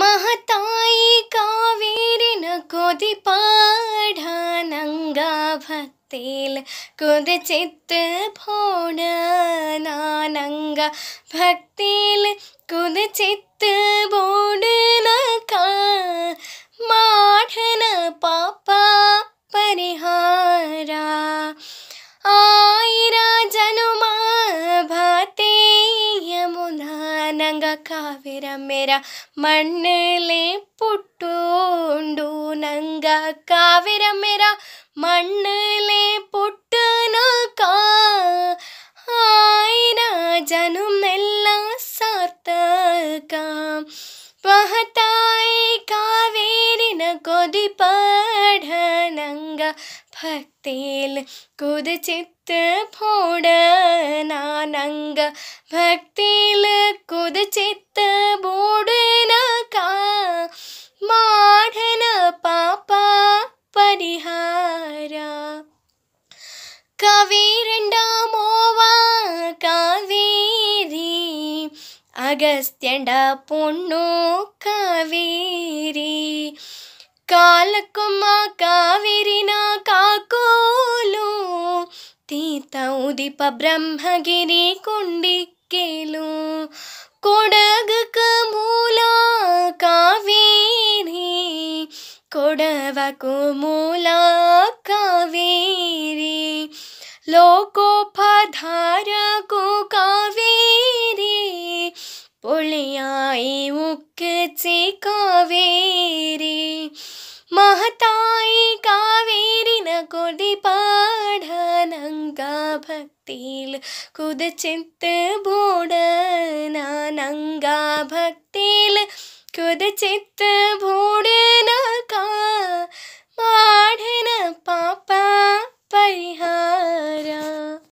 മഹത്തായി കാവേരിനു കൊതി പാടാനങ്ക ഭക്തിയിൽ കുതിച്ചിത്ത് പോടാനങ്ക ഭക്തിയിൽ കുതിച്ചിത്ത് പോടുന്ന കാ ಕಾವೇರ ಮೇರ ಮಣ್ಣಲೆ ಪುಟ್ಟುಂಡು ನಂಗ ಕಾವೇರ ಮೇರ ಮಣ್ಣಲೆ ಪುಟ್ಟನ ಕಾ ಆಯ್ನ ಜನುಮೆಲ್ಲ ಸಾರ್ಥಕ ಮಹತಾಯಿ ಕಾವೇರಿನ ಕೊದಿ ಪಾಢ ನಂಗ ಭಕ್ತೇಲ್ ಕುದ ಚಿತ್ತ ಫೋಡ ನಾನಂಗ ಭಕ್ತಿ కుదచెత్త బోడనక మాఢన పాప పరిహార കവേരണ്ടാമോവ കാവേരി അഗസ്ത്യണ്ട പൊണ്ണു കാവേരി കാലക്കുമ്മ കാവേരിന കാക്കോലു തീത്ത ഉദിപ്പ ബ്രഹ്മഗിരി കൊണ്ടിക്കേലു ಕೊಡಗಕ ಮೂಲ ಕಾವೇರಿ ಕೊಡವಕು ಮೂಲ ಕಾವೇರಿ ലോകോപധാരകു കാവേരി പൊളിയായി മുക്കച്ചി കാവേരി മഹത്തായി കാവേരിന കൊതിപാഠനങ്ക ഭക്തിയിൽ കുതച്ചെത്ത് ബോഡ खुद चित्त का